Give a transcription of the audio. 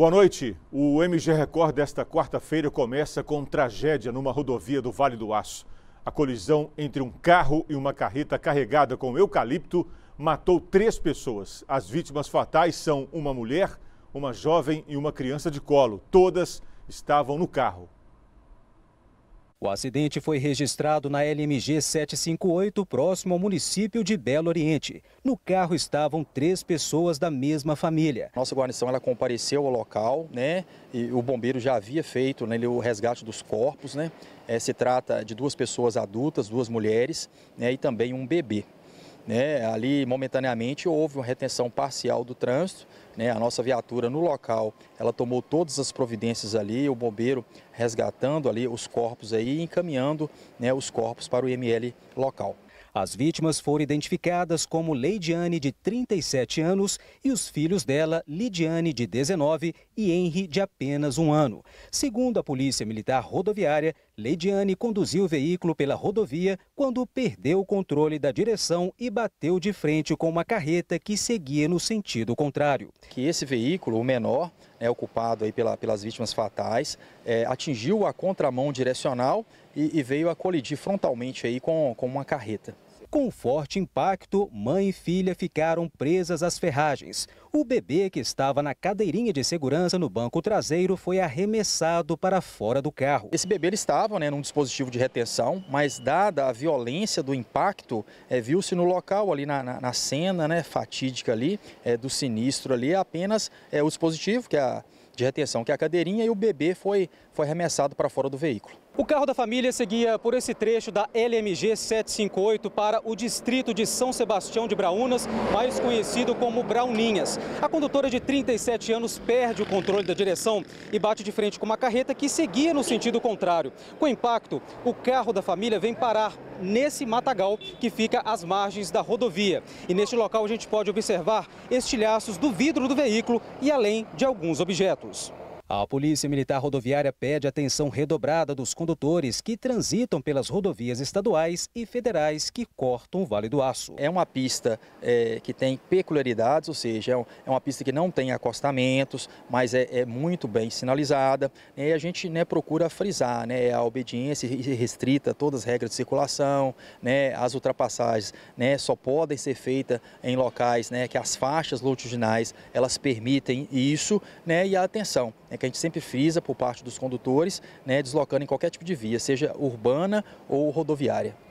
Boa noite. O MG Record desta quarta-feira começa com tragédia numa rodovia do Vale do Aço. A colisão entre um carro e uma carreta carregada com eucalipto matou três pessoas. As vítimas fatais são uma mulher, uma jovem e uma criança de colo. Todas estavam no carro. O acidente foi registrado na LMG 758, próximo ao município de Belo Oriente. No carro estavam três pessoas da mesma família. Nossa guarnição ela compareceu ao local, né? E o bombeiro já havia feito né, o resgate dos corpos, né? É, se trata de duas pessoas adultas, duas mulheres, né? E também um bebê. Né, ali momentaneamente houve uma retenção parcial do trânsito, né, a nossa viatura no local, ela tomou todas as providências ali, o bombeiro resgatando ali os corpos aí e encaminhando né, os corpos para o IML local. As vítimas foram identificadas como Leidiane, de 37 anos, e os filhos dela, Lidiane, de 19, e Henry, de apenas um ano. Segundo a Polícia Militar Rodoviária, Leidiane conduziu o veículo pela rodovia quando perdeu o controle da direção e bateu de frente com uma carreta que seguia no sentido contrário. Que esse veículo, o menor, é ocupado aí pela, pelas vítimas fatais, é, atingiu a contramão direcional e, e, veio a colidir frontalmente aí com, com uma carreta. Com forte impacto, mãe e filha ficaram presas às ferragens. O bebê, que estava na cadeirinha de segurança no banco traseiro, foi arremessado para fora do carro. Esse bebê ele estava né, num dispositivo de retenção, mas dada a violência do impacto, é, viu-se no local, ali na, na, na cena né, fatídica ali, é, do sinistro ali, apenas é, o dispositivo que é a, de retenção, que é a cadeirinha, e o bebê foi, foi arremessado para fora do veículo. O carro da família seguia por esse trecho da LMG 758 para o distrito de São Sebastião de Braunas, mais conhecido como Brauninhas. A condutora de 37 anos perde o controle da direção e bate de frente com uma carreta que seguia no sentido contrário. Com o impacto, o carro da família vem parar nesse matagal que fica às margens da rodovia. E neste local a gente pode observar estilhaços do vidro do veículo e além de alguns objetos. A Polícia Militar Rodoviária pede atenção redobrada dos condutores que transitam pelas rodovias estaduais e federais que cortam o Vale do Aço. É uma pista é, que tem peculiaridades, ou seja, é, é uma pista que não tem acostamentos, mas é, é muito bem sinalizada. E a gente né, procura frisar né, a obediência restrita a todas as regras de circulação, né, as ultrapassagens né, só podem ser feitas em locais né, que as faixas longitudinais elas permitem isso né, e a atenção. É que a gente sempre frisa por parte dos condutores, né, deslocando em qualquer tipo de via, seja urbana ou rodoviária.